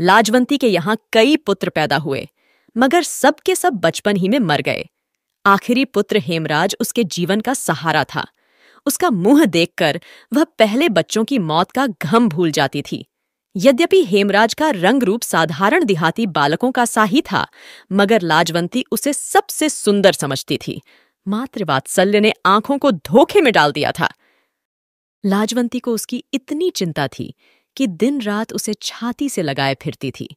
लाजवंती के यहाँ कई पुत्र पैदा हुए मगर सब सब बचपन ही में मर गए आखिरी पुत्र हेमराज उसके जीवन का सहारा था उसका मुंह देखकर वह पहले बच्चों की मौत का घम भूल जाती थी यद्यपि हेमराज का रंग रूप साधारण देहाती बालकों का सा ही था मगर लाजवंती उसे सबसे सुंदर समझती थी मातृवात्सल्य ने आंखों को धोखे में डाल दिया था लाजवंती को उसकी इतनी चिंता थी कि दिन रात उसे छाती से लगाए फिरती थी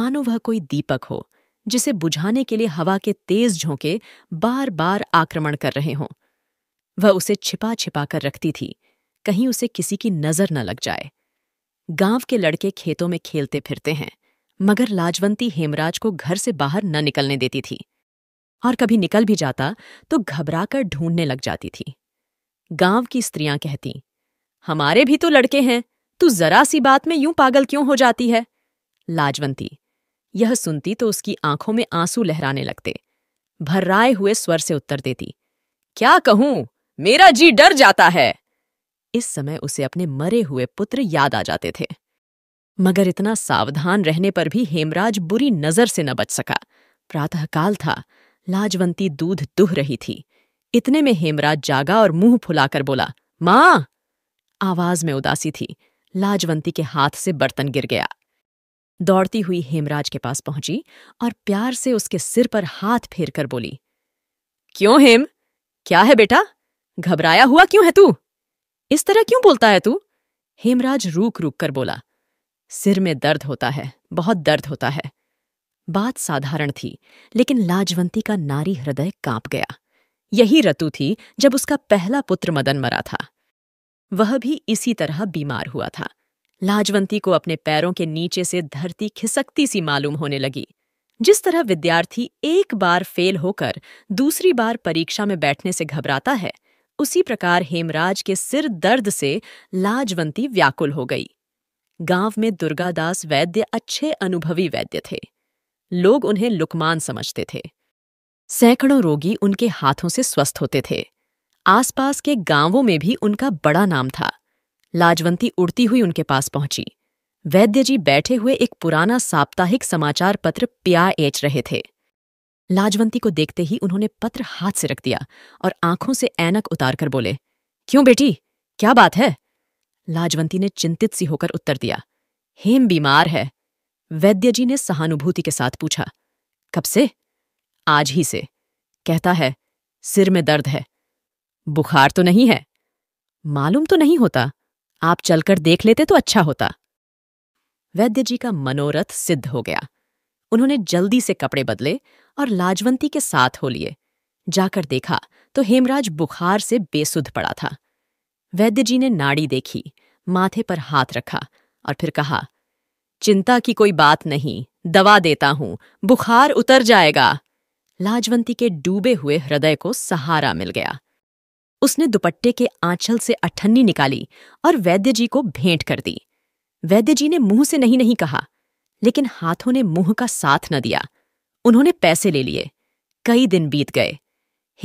मानो वह कोई दीपक हो जिसे बुझाने के लिए हवा के तेज झोंके बार बार आक्रमण कर रहे हों वह उसे छिपा छिपा कर रखती थी कहीं उसे किसी की नजर न लग जाए गांव के लड़के खेतों में खेलते फिरते हैं मगर लाजवंती हेमराज को घर से बाहर न निकलने देती थी और कभी निकल भी जाता तो घबराकर ढूंढने लग जाती थी गांव की स्त्रियां कहती हमारे भी तो लड़के हैं तू जरा सी बात में यूं पागल क्यों हो जाती है लाजवंती यह सुनती तो उसकी आंखों में आंसू लहराने लगते भर्राए हुए स्वर से उत्तर देती क्या कहूं मेरा जी डर जाता है इस समय उसे अपने मरे हुए पुत्र याद आ जाते थे मगर इतना सावधान रहने पर भी हेमराज बुरी नजर से न बच सका प्रातःकाल था लाजवंती दूध दुह रही थी इतने में हेमराज जागा और मुंह फुलाकर बोला मां आवाज में उदासी थी लाजवंती के हाथ से बर्तन गिर गया दौड़ती हुई हेमराज के पास पहुंची और प्यार से उसके सिर पर हाथ फेर कर बोली क्यों हेम क्या है बेटा घबराया हुआ क्यों है तू इस तरह क्यों बोलता है तू हेमराज रूक रूक कर बोला सिर में दर्द होता है बहुत दर्द होता है बात साधारण थी लेकिन लाजवंती का नारी हृदय कांप गया यही रतु थी जब उसका पहला पुत्र मदन मरा था वह भी इसी तरह बीमार हुआ था लाजवंती को अपने पैरों के नीचे से धरती खिसकती सी मालूम होने लगी जिस तरह विद्यार्थी एक बार फेल होकर दूसरी बार परीक्षा में बैठने से घबराता है उसी प्रकार हेमराज के सिर दर्द से लाजवंती व्याकुल हो गई गांव में दुर्गादास वैद्य अच्छे अनुभवी वैद्य थे लोग उन्हें लुकमान समझते थे सैकड़ों रोगी उनके हाथों से स्वस्थ होते थे आसपास के गांवों में भी उनका बड़ा नाम था लाजवंती उड़ती हुई उनके पास पहुंची वैद्य जी बैठे हुए एक पुराना साप्ताहिक समाचार पत्र प्या एच रहे थे लाजवंती को देखते ही उन्होंने पत्र हाथ से रख दिया और आंखों से ऐनक उतार कर बोले क्यों बेटी क्या बात है लाजवंती ने चिंतित सी होकर उत्तर दिया हेम बीमार है वैद्य जी ने सहानुभूति के साथ पूछा कब से आज ही से कहता है सिर में दर्द है बुखार तो नहीं है मालूम तो नहीं होता आप चलकर देख लेते तो अच्छा होता वैद्य जी का मनोरथ सिद्ध हो गया उन्होंने जल्दी से कपड़े बदले और लाजवंती के साथ हो लिए जाकर देखा तो हेमराज बुखार से बेसुध पड़ा था वैद्य जी ने नाड़ी देखी माथे पर हाथ रखा और फिर कहा चिंता की कोई बात नहीं दवा देता हूं बुखार उतर जाएगा लाजवंती के डूबे हुए हृदय को सहारा मिल गया उसने दुपट्टे के आंचल से अठन्नी निकाली और वैद्य जी को भेंट कर दी वैद्य जी ने मुंह से नहीं नहीं कहा लेकिन हाथों ने मुंह का साथ न दिया उन्होंने पैसे ले लिए कई दिन बीत गए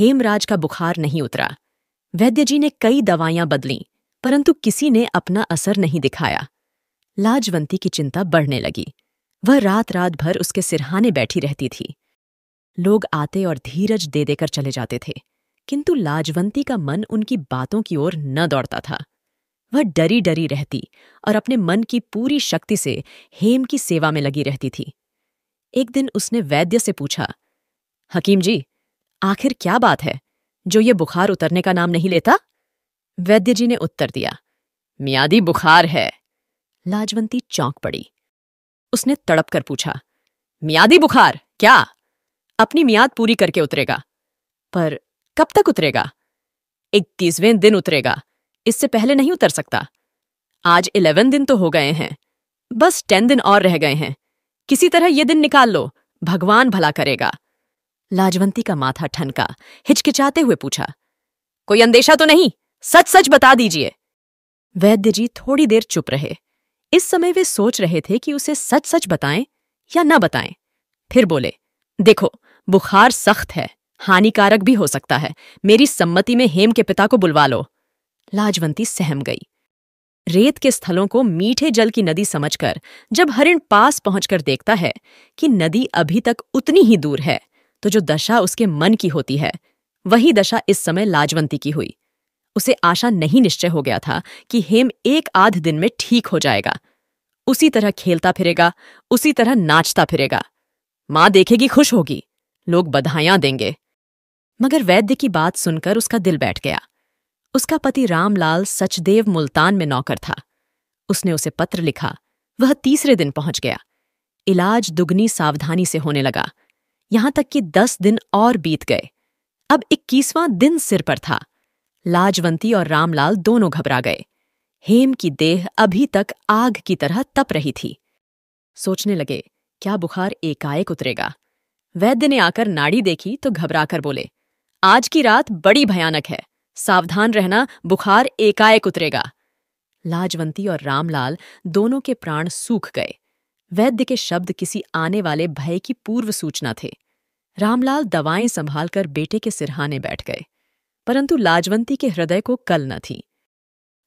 हेमराज का बुखार नहीं उतरा वैद्य जी ने कई दवाइयां बदलीं परंतु किसी ने अपना असर नहीं दिखाया लाजवंती की चिंता बढ़ने लगी वह रात रात भर उसके सिरहाने बैठी रहती थी लोग आते और धीरज दे देकर चले जाते थे किंतु लाजवंती का मन उनकी बातों की ओर न दौड़ता था वह डरी डरी रहती और अपने मन की पूरी शक्ति से हेम की सेवा में लगी रहती थी एक दिन उसने वैद्य से पूछा हकीम जी आखिर क्या बात है जो ये बुखार उतरने का नाम नहीं लेता वैद्य जी ने उत्तर दिया मियादी बुखार है लाजवंती चौंक पड़ी उसने तड़प कर पूछा मियादी बुखार क्या अपनी मियाद पूरी करके उतरेगा पर कब तक उतरेगा इक्कीसवें दिन उतरेगा इससे पहले नहीं उतर सकता आज इलेवन दिन तो हो गए हैं बस टेन दिन और रह गए हैं किसी तरह ये दिन निकाल लो भगवान भला करेगा लाजवंती का माथा ठनका हिचकिचाते हुए पूछा कोई अंदेशा तो नहीं सच सच बता दीजिए वैद्य जी थोड़ी देर चुप रहे इस समय वे सोच रहे थे कि उसे सच सच बताएं या न बताएं फिर बोले देखो बुखार सख्त है हानिकारक भी हो सकता है मेरी सम्मति में हेम के पिता को बुलवा लो लाजवंती सहम गई रेत के स्थलों को मीठे जल की नदी समझकर जब हरिण पास पहुंचकर देखता है कि नदी अभी तक उतनी ही दूर है तो जो दशा उसके मन की होती है वही दशा इस समय लाजवंती की हुई उसे आशा नहीं निश्चय हो गया था कि हेम एक आध दिन में ठीक हो जाएगा उसी तरह खेलता फिरेगा उसी तरह नाचता फिरेगा मां देखेगी खुश होगी लोग बधाइयां देंगे मगर वैद्य की बात सुनकर उसका दिल बैठ गया उसका पति रामलाल सचदेव मुल्तान में नौकर था उसने उसे पत्र लिखा वह तीसरे दिन पहुंच गया इलाज दुगनी सावधानी से होने लगा यहां तक कि दस दिन और बीत गए अब इक्कीसवां दिन सिर पर था लाजवंती और रामलाल दोनों घबरा गए हेम की देह अभी तक आग की तरह तप रही थी सोचने लगे क्या बुखार एकाएक उतरेगा वैद्य ने आकर नाड़ी देखी तो घबराकर बोले आज की रात बड़ी भयानक है सावधान रहना बुखार एकाएक उतरेगा लाजवंती और रामलाल दोनों के प्राण सूख गए वैद्य के शब्द किसी आने वाले भय की पूर्व सूचना थे रामलाल दवाएं संभालकर बेटे के सिरहाने बैठ गए परंतु लाजवंती के हृदय को कल न थी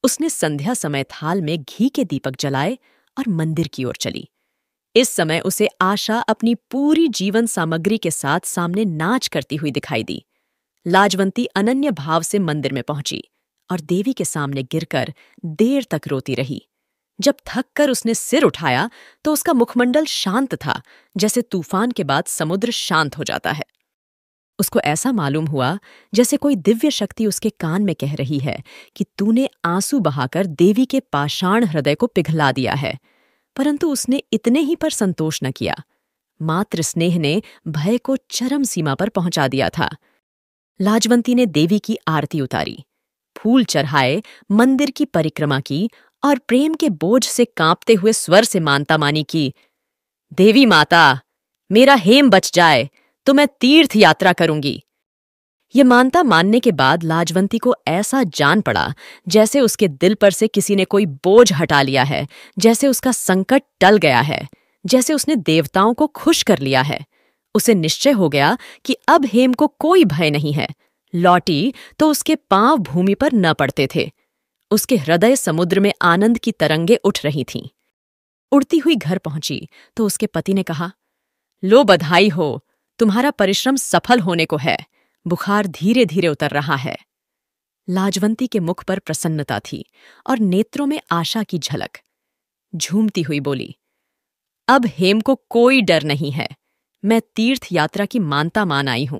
उसने संध्या समय थाल में घी के दीपक जलाए और मंदिर की ओर चली इस समय उसे आशा अपनी पूरी जीवन सामग्री के साथ सामने नाच करती हुई दिखाई दी लाजवंती अनन्य भाव से मंदिर में पहुंची और देवी के सामने गिरकर देर तक रोती रही जब थक कर उसने सिर उठाया तो उसका मुखमंडल शांत था जैसे तूफान के बाद समुद्र शांत हो जाता है उसको ऐसा मालूम हुआ जैसे कोई दिव्य शक्ति उसके कान में कह रही है कि तूने आंसू बहाकर देवी के पाषाण हृदय को पिघला दिया है परंतु उसने इतने ही पर संतोष न किया मात्र स्नेह ने भय को चरम सीमा पर पहुंचा दिया था लाजवंती ने देवी की आरती उतारी फूल चढ़ाए मंदिर की परिक्रमा की और प्रेम के बोझ से कांपते हुए स्वर से मानता मानी की देवी माता मेरा हेम बच जाए तो मैं तीर्थ यात्रा करूंगी ये मानता मानने के बाद लाजवंती को ऐसा जान पड़ा जैसे उसके दिल पर से किसी ने कोई बोझ हटा लिया है जैसे उसका संकट टल गया है जैसे उसने देवताओं को खुश कर लिया है उसे निश्चय हो गया कि अब हेम को कोई भय नहीं है लौटी तो उसके पांव भूमि पर न पड़ते थे उसके हृदय समुद्र में आनंद की तरंगे उठ रही थीं उड़ती हुई घर पहुंची तो उसके पति ने कहा लो बधाई हो तुम्हारा परिश्रम सफल होने को है बुखार धीरे धीरे उतर रहा है लाजवंती के मुख पर प्रसन्नता थी और नेत्रों में आशा की झलक झूमती हुई बोली अब हेम को कोई डर नहीं है मैं तीर्थ यात्रा की मानता मान आई हूं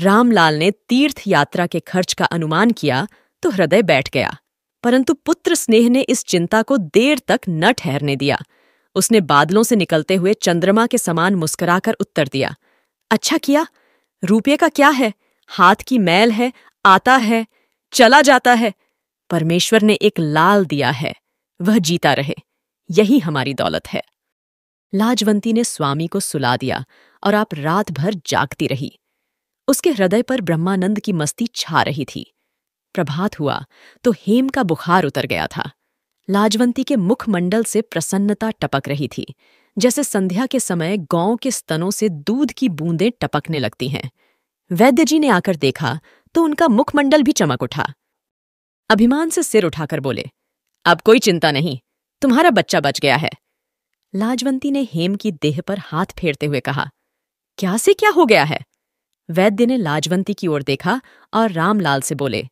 रामलाल ने तीर्थ यात्रा के खर्च का अनुमान किया तो हृदय बैठ गया परंतु पुत्र स्नेह ने इस चिंता को देर तक न ठहरने दिया उसने बादलों से निकलते हुए चंद्रमा के समान मुस्कुराकर उत्तर दिया अच्छा किया रुपये का क्या है हाथ की मैल है आता है चला जाता है परमेश्वर ने एक लाल दिया है वह जीता रहे यही हमारी दौलत है लाजवंती ने स्वामी को सुला दिया और आप रात भर जागती रही उसके हृदय पर ब्रह्मानंद की मस्ती छा रही थी प्रभात हुआ तो हेम का बुखार उतर गया था लाजवंती के मुखमंडल से प्रसन्नता टपक रही थी जैसे संध्या के समय गांव के स्तनों से दूध की बूंदें टपकने लगती हैं वैद्य जी ने आकर देखा तो उनका मुखमंडल भी चमक उठा अभिमान से सिर उठाकर बोले अब कोई चिंता नहीं तुम्हारा बच्चा बच गया है लाजवंती ने हेम की देह पर हाथ फेरते हुए कहा क्या से क्या हो गया है वैद्य ने लाजवंती की ओर देखा और रामलाल से बोले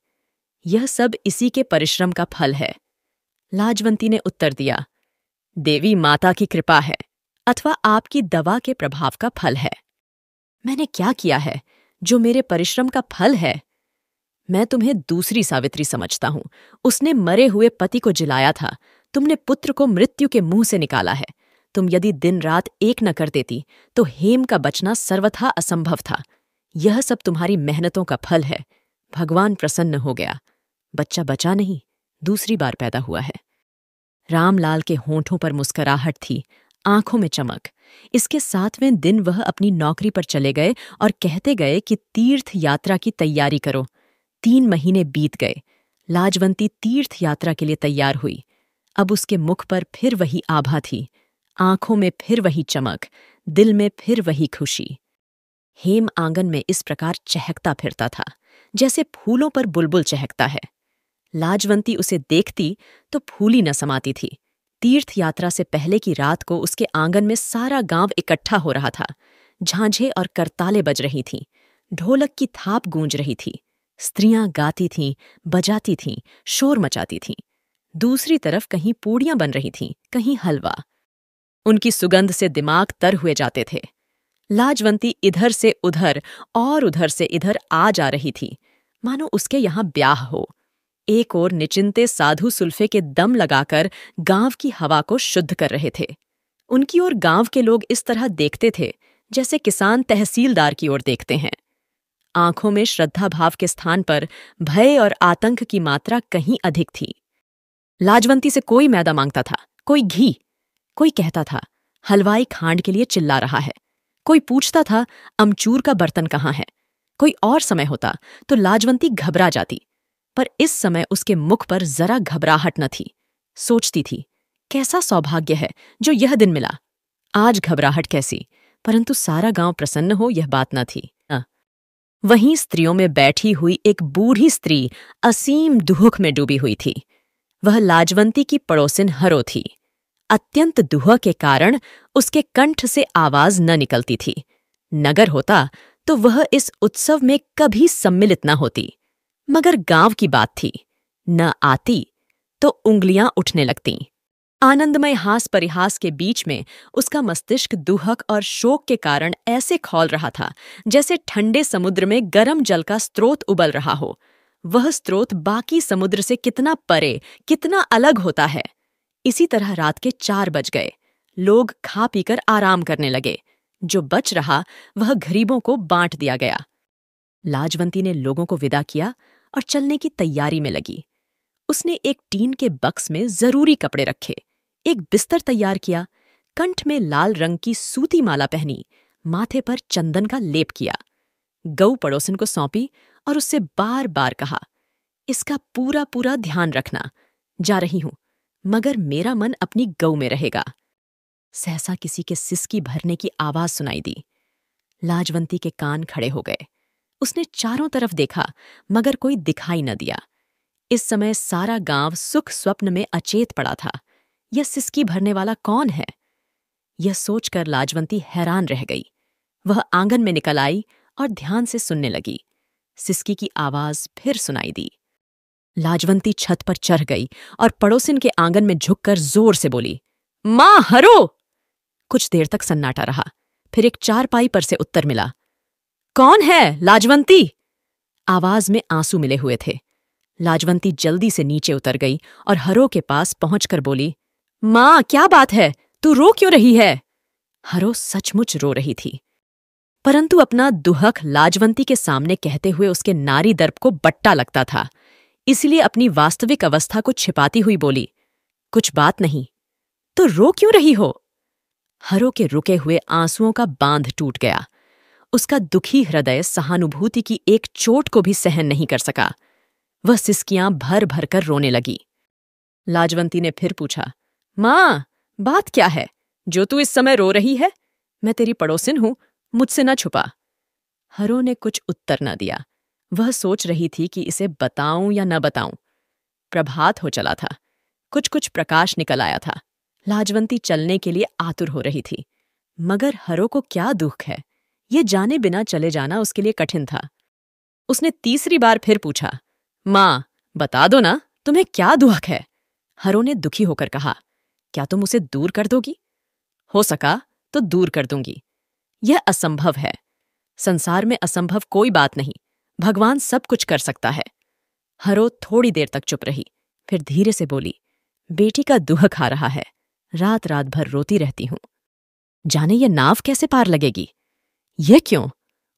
यह सब इसी के परिश्रम का फल है लाजवंती ने उत्तर दिया देवी माता की कृपा है अथवा आपकी दवा के प्रभाव का फल है मैंने क्या किया है जो मेरे परिश्रम का फल है मैं तुम्हें दूसरी सावित्री समझता हूं उसने मरे हुए पति को जिलाया था तुमने पुत्र को मृत्यु के मुंह से निकाला है तुम यदि दिन रात एक न कर देती तो हेम का बचना सर्वथा असंभव था यह सब तुम्हारी मेहनतों का फल है भगवान प्रसन्न हो गया बच्चा बचा नहीं दूसरी बार पैदा हुआ है रामलाल के होठों पर मुस्कराहट थी आंखों में चमक इसके सातवें दिन वह अपनी नौकरी पर चले गए और कहते गए कि तीर्थ यात्रा की तैयारी करो तीन महीने बीत गए लाजवंती तीर्थ यात्रा के लिए तैयार हुई अब उसके मुख पर फिर वही आभा थी आंखों में फिर वही चमक दिल में फिर वही खुशी हेम आंगन में इस प्रकार चहकता फिरता था जैसे फूलों पर बुलबुल चहकता है लाजवंती उसे देखती तो फूली न समाती थी तीर्थ यात्रा से पहले की रात को उसके आंगन में सारा गांव इकट्ठा हो रहा था झांझे और करताले बज रही थीं ढोलक की थाप गूंज रही थी स्त्रियां गाती थीं बजाती थीं शोर मचाती थीं दूसरी तरफ कहीं पूड़ियां बन रही थीं कहीं हलवा उनकी सुगंध से दिमाग तर हुए जाते थे लाजवंती इधर से उधर और उधर से इधर आ जा रही थी मानो उसके यहां ब्याह हो एक ओर निचिंते साधु सुल्फे के दम लगाकर गांव की हवा को शुद्ध कर रहे थे उनकी ओर गांव के लोग इस तरह देखते थे जैसे किसान तहसीलदार की ओर देखते हैं आंखों में श्रद्धा भाव के स्थान पर भय और आतंक की मात्रा कहीं अधिक थी लाजवंती से कोई मैदा मांगता था कोई घी कोई कहता था हलवाई खांड के लिए चिल्ला रहा है कोई पूछता था अमचूर का बर्तन कहाँ है कोई और समय होता तो लाजवंती घबरा जाती पर इस समय उसके मुख पर जरा घबराहट न थी सोचती थी कैसा सौभाग्य है जो यह दिन मिला आज घबराहट कैसी परंतु सारा गांव प्रसन्न हो यह बात न थी हाँ। वहीं स्त्रियों में बैठी हुई एक बूढ़ी स्त्री असीम दुहक में डूबी हुई थी वह लाजवंती की पड़ोसिन हरो थी अत्यंत दुह के कारण उसके कंठ से आवाज न निकलती थी नगर होता तो वह इस उत्सव में कभी सम्मिलित न होती मगर गांव की बात थी न आती तो उंगलियां उठने लगती आनंदमय हास परिहास के बीच में उसका मस्तिष्क दुहक और शोक के कारण ऐसे खोल रहा था जैसे ठंडे समुद्र में गर्म जल का स्रोत उबल रहा हो वह स्रोत बाकी समुद्र से कितना परे कितना अलग होता है इसी तरह रात के चार बज गए लोग खा पीकर आराम करने लगे जो बच रहा वह गरीबों को बांट दिया गया लाजवंती ने लोगों को विदा किया और चलने की तैयारी में लगी उसने एक टीन के बक्स में जरूरी कपड़े रखे एक बिस्तर तैयार किया कंठ में लाल रंग की सूती माला पहनी माथे पर चंदन का लेप किया गऊ पड़ोसन को सौंपी और उससे बार बार कहा इसका पूरा पूरा ध्यान रखना जा रही हूं मगर मेरा मन अपनी गऊ में रहेगा सहसा किसी के सिसकी भरने की आवाज सुनाई दी लाजवंती के कान खड़े हो गए उसने चारों तरफ देखा मगर कोई दिखाई न दिया इस समय सारा गांव सुख स्वप्न में अचेत पड़ा था यह सिसकी भरने वाला कौन है यह सोचकर लाजवंती हैरान रह गई वह आंगन में निकल आई और ध्यान से सुनने लगी सिसकी की आवाज फिर सुनाई दी लाजवंती छत पर चढ़ गई और पड़ोसिन के आंगन में झुककर जोर से बोली मां हरो कुछ देर तक सन्नाटा रहा फिर एक चारपाई पर से उत्तर मिला कौन है लाजवंती आवाज में आंसू मिले हुए थे लाजवंती जल्दी से नीचे उतर गई और हरो के पास पहुंचकर बोली मां क्या बात है तू रो क्यों रही है हरो सचमुच रो रही थी परंतु अपना दुहक लाजवंती के सामने कहते हुए उसके नारी दर्प को बट्टा लगता था इसलिए अपनी वास्तविक अवस्था को छिपाती हुई बोली कुछ बात नहीं तो रो क्यों रही हो हरो के रुके हुए आंसुओं का बांध टूट गया उसका दुखी हृदय सहानुभूति की एक चोट को भी सहन नहीं कर सका वह सिस्कियां भर भर कर रोने लगी लाजवंती ने फिर पूछा मां बात क्या है जो तू इस समय रो रही है मैं तेरी पड़ोसिन हूं मुझसे न छुपा हरो ने कुछ उत्तर न दिया वह सोच रही थी कि इसे बताऊं या न बताऊं प्रभात हो चला था कुछ कुछ प्रकाश निकल आया था लाजवंती चलने के लिए आतुर हो रही थी मगर हरो को क्या दुख है ये जाने बिना चले जाना उसके लिए कठिन था उसने तीसरी बार फिर पूछा मां बता दो ना तुम्हें क्या दुख है हरो ने दुखी होकर कहा क्या तुम उसे दूर कर दोगी हो सका तो दूर कर दूंगी यह असंभव है संसार में असंभव कोई बात नहीं भगवान सब कुछ कर सकता है हरो थोड़ी देर तक चुप रही फिर धीरे से बोली बेटी का दुह खा रहा है रात रात भर रोती रहती हूं जाने ये नाव कैसे पार लगेगी यह क्यों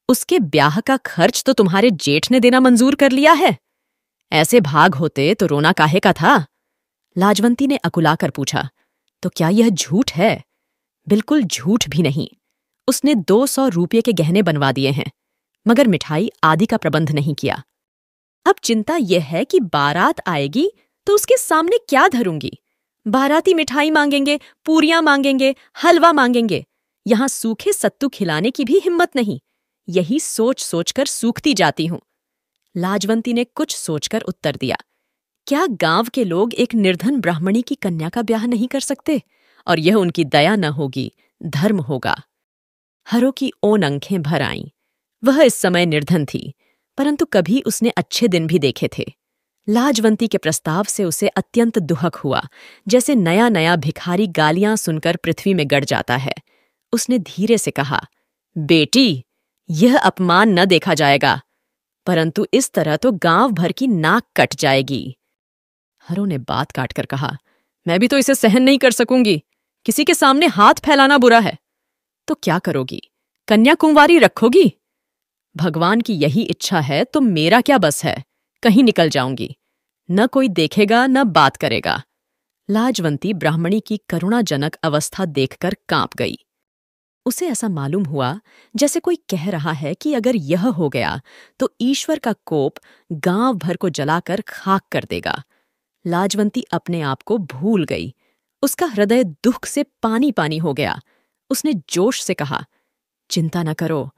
उसके ब्याह का खर्च तो तुम्हारे जेठ ने देना मंजूर कर लिया है ऐसे भाग होते तो रोना काहे का था लाजवंती ने अकुलाकर पूछा तो क्या यह झूठ है बिल्कुल झूठ भी नहीं उसने दो सौ रुपये के गहने बनवा दिए हैं मगर मिठाई आदि का प्रबंध नहीं किया अब चिंता यह है कि बारात आएगी तो उसके सामने क्या धरूंगी बाराती मिठाई मांगेंगे पूरियां मांगेंगे हलवा मांगेंगे यहां सूखे सत्तू खिलाने की भी हिम्मत नहीं यही सोच सोचकर सूखती जाती हूं लाजवंती ने कुछ सोचकर उत्तर दिया क्या गांव के लोग एक निर्धन ब्राह्मणी की कन्या का ब्याह नहीं कर सकते और यह उनकी दया न होगी धर्म होगा हरो की ओन अंखें भर आईं वह इस समय निर्धन थी परंतु कभी उसने अच्छे दिन भी देखे थे लाजवंती के प्रस्ताव से उसे अत्यंत दुहक हुआ जैसे नया नया भिखारी गालियां सुनकर पृथ्वी में गड़ जाता है उसने धीरे से कहा बेटी यह अपमान न देखा जाएगा परंतु इस तरह तो गांव भर की नाक कट जाएगी हरो ने बात काटकर कहा मैं भी तो इसे सहन नहीं कर सकूंगी किसी के सामने हाथ फैलाना बुरा है तो क्या करोगी कन्याकुमारी रखोगी भगवान की यही इच्छा है तो मेरा क्या बस है कहीं निकल जाऊंगी न कोई देखेगा न बात करेगा लाजवंती ब्राह्मणी की करुणाजनक अवस्था देखकर कांप गई उसे ऐसा मालूम हुआ जैसे कोई कह रहा है कि अगर यह हो गया तो ईश्वर का कोप गांव भर को जलाकर खाक कर देगा लाजवंती अपने आप को भूल गई उसका हृदय दुख से पानी पानी हो गया उसने जोश से कहा चिंता न करो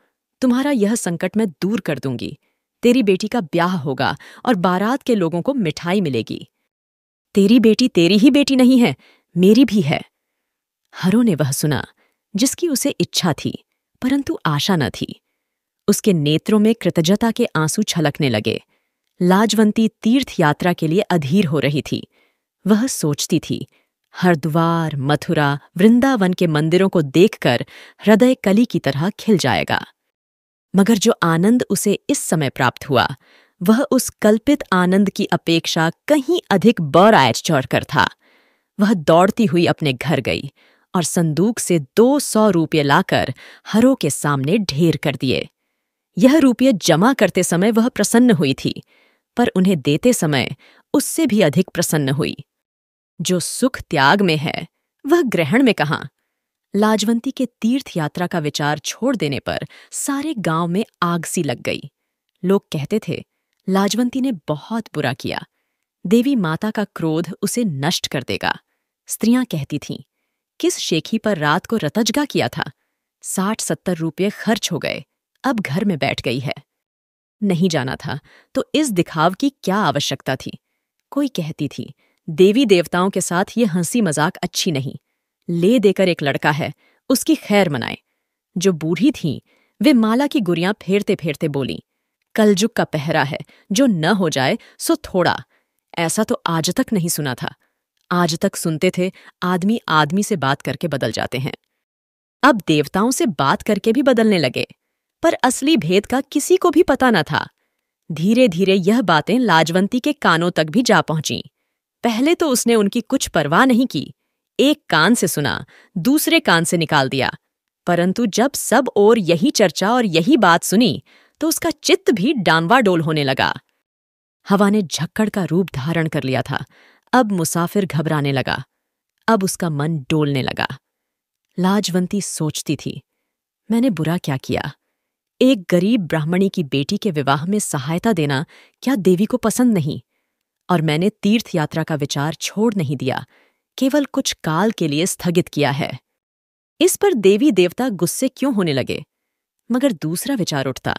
तुम्हारा यह संकट मैं दूर कर दूंगी तेरी बेटी का ब्याह होगा और बारात के लोगों को मिठाई मिलेगी तेरी बेटी तेरी ही बेटी नहीं है मेरी भी है हरो ने वह सुना जिसकी उसे इच्छा थी परंतु आशा न थी उसके नेत्रों में कृतज्ञता के आंसू छलकने लगे लाजवंती तीर्थ यात्रा के लिए अधीर हो रही थी वह सोचती थी हरिद्वार मथुरा वृंदावन के मंदिरों को देखकर हृदय कली की तरह खिल जाएगा मगर जो आनंद उसे इस समय प्राप्त हुआ वह उस कल्पित आनंद की अपेक्षा कहीं अधिक बौरायज चौड़कर था वह दौड़ती हुई अपने घर गई और संदूक से दो सौ रुपये लाकर हरो के सामने ढेर कर दिए यह रुपये जमा करते समय वह प्रसन्न हुई थी पर उन्हें देते समय उससे भी अधिक प्रसन्न हुई जो सुख त्याग में है वह ग्रहण में कहाँ लाजवंती के तीर्थ यात्रा का विचार छोड़ देने पर सारे गांव में आग सी लग गई लोग कहते थे लाजवंती ने बहुत बुरा किया देवी माता का क्रोध उसे नष्ट कर देगा स्त्रियां कहती थीं किस शेखी पर रात को रतजगा किया था साठ सत्तर रुपये खर्च हो गए अब घर में बैठ गई है नहीं जाना था तो इस दिखाव की क्या आवश्यकता थी कोई कहती थी देवी देवताओं के साथ ये हंसी मजाक अच्छी नहीं ले देकर एक लड़का है उसकी खैर मनाए जो बूढ़ी थी वे माला की गुरियां फेरते फेरते बोली कलजुग का पहरा है जो न हो जाए सो थोड़ा ऐसा तो आज तक नहीं सुना था आज तक सुनते थे आदमी आदमी से बात करके बदल जाते हैं अब देवताओं से बात करके भी बदलने लगे पर असली भेद का किसी को भी पता न था धीरे धीरे यह बातें लाजवंती के कानों तक भी जा पहुंची पहले तो उसने उनकी कुछ परवाह नहीं की एक कान से सुना दूसरे कान से निकाल दिया परंतु जब सब और यही चर्चा और यही बात सुनी तो उसका चित्त भी डोल होने लगा हवा ने झक्कड़ का रूप धारण कर लिया था अब मुसाफिर घबराने लगा अब उसका मन डोलने लगा लाजवंती सोचती थी मैंने बुरा क्या किया एक गरीब ब्राह्मणी की बेटी के विवाह में सहायता देना क्या देवी को पसंद नहीं और मैंने तीर्थ यात्रा का विचार छोड़ नहीं दिया केवल कुछ काल के लिए स्थगित किया है इस पर देवी देवता गुस्से क्यों होने लगे मगर दूसरा विचार उठता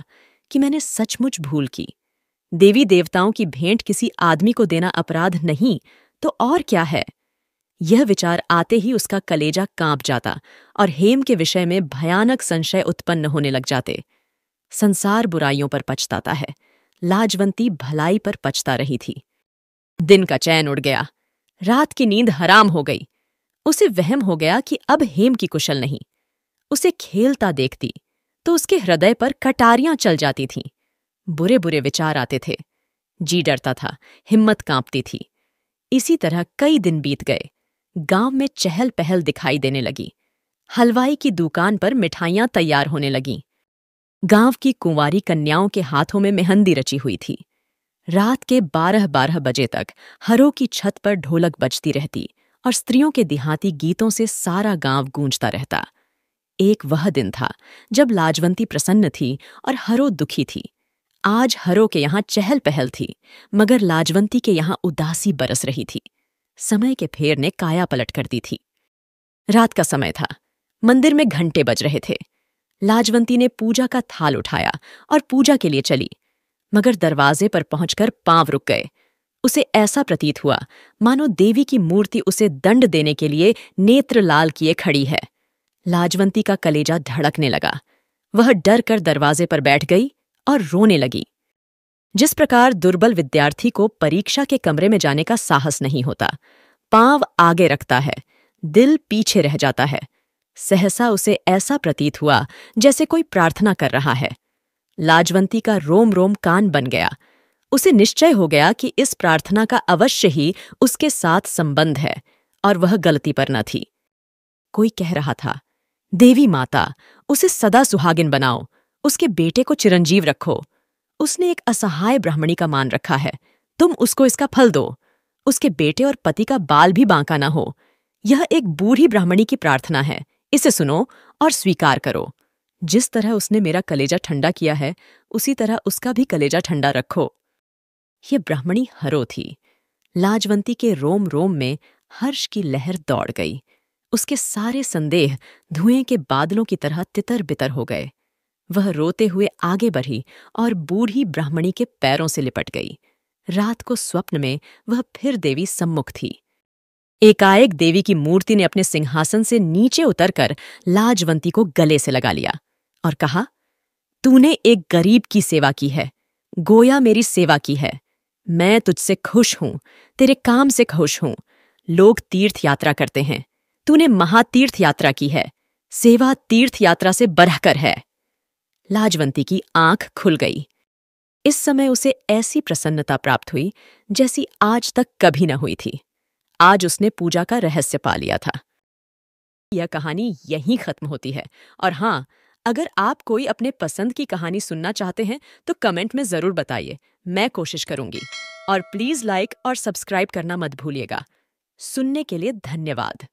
कि मैंने सचमुच भूल की देवी देवताओं की भेंट किसी आदमी को देना अपराध नहीं तो और क्या है यह विचार आते ही उसका कलेजा कांप जाता और हेम के विषय में भयानक संशय उत्पन्न होने लग जाते संसार बुराइयों पर पछताता है लाजवंती भलाई पर पछता रही थी दिन का चैन उड़ गया रात की नींद हराम हो गई उसे वहम हो गया कि अब हेम की कुशल नहीं उसे खेलता देखती तो उसके हृदय पर कटारियां चल जाती थीं बुरे बुरे विचार आते थे जी डरता था हिम्मत कांपती थी इसी तरह कई दिन बीत गए गांव में चहल पहल दिखाई देने लगी हलवाई की दुकान पर मिठाइयां तैयार होने लगीं गांव की कुंवारी कन्याओं के हाथों में मेहंदी रची हुई थी रात के बारह बारह बजे तक हरों की छत पर ढोलक बजती रहती और स्त्रियों के देहाती गीतों से सारा गांव गूंजता रहता एक वह दिन था जब लाजवंती प्रसन्न थी और हरो दुखी थी आज हरो के यहाँ चहल पहल थी मगर लाजवंती के यहाँ उदासी बरस रही थी समय के फेर ने काया पलट कर दी थी रात का समय था मंदिर में घंटे बज रहे थे लाजवंती ने पूजा का थाल उठाया और पूजा के लिए चली मगर दरवाजे पर पहुंचकर पांव रुक गए उसे ऐसा प्रतीत हुआ मानो देवी की मूर्ति उसे दंड देने के लिए नेत्र लाल किए खड़ी है लाजवंती का कलेजा धड़कने लगा वह डर कर दरवाजे पर बैठ गई और रोने लगी जिस प्रकार दुर्बल विद्यार्थी को परीक्षा के कमरे में जाने का साहस नहीं होता पांव आगे रखता है दिल पीछे रह जाता है सहसा उसे ऐसा प्रतीत हुआ जैसे कोई प्रार्थना कर रहा है लाजवंती का रोम रोम कान बन गया उसे निश्चय हो गया कि इस प्रार्थना का अवश्य ही उसके साथ संबंध है और वह गलती पर न थी कोई कह रहा था देवी माता उसे सदा सुहागिन बनाओ उसके बेटे को चिरंजीव रखो उसने एक असहाय ब्राह्मणी का मान रखा है तुम उसको इसका फल दो उसके बेटे और पति का बाल भी बांका ना हो यह एक बूढ़ी ब्राह्मणी की प्रार्थना है इसे सुनो और स्वीकार करो जिस तरह उसने मेरा कलेजा ठंडा किया है उसी तरह उसका भी कलेजा ठंडा रखो ये ब्राह्मणी हरो थी लाजवंती के रोम रोम में हर्ष की लहर दौड़ गई उसके सारे संदेह धुएं के बादलों की तरह तितर बितर हो गए वह रोते हुए आगे बढ़ी और बूढ़ी ब्राह्मणी के पैरों से लिपट गई रात को स्वप्न में वह फिर देवी सम्मुख थी एकाएक देवी की मूर्ति ने अपने सिंहासन से नीचे उतरकर लाजवंती को गले से लगा लिया और कहा तूने एक गरीब की सेवा की है गोया मेरी सेवा की है मैं तुझसे खुश हूं तेरे काम से खुश हूं लोग तीर्थ यात्रा करते हैं तूने महातीर्थ यात्रा की है सेवा तीर्थ यात्रा से बढ़कर है लाजवंती की आंख खुल गई इस समय उसे ऐसी प्रसन्नता प्राप्त हुई जैसी आज तक कभी न हुई थी आज उसने पूजा का रहस्य पा लिया था यह कहानी यहीं खत्म होती है और हां अगर आप कोई अपने पसंद की कहानी सुनना चाहते हैं तो कमेंट में ज़रूर बताइए मैं कोशिश करूंगी और प्लीज़ लाइक और सब्सक्राइब करना मत भूलिएगा सुनने के लिए धन्यवाद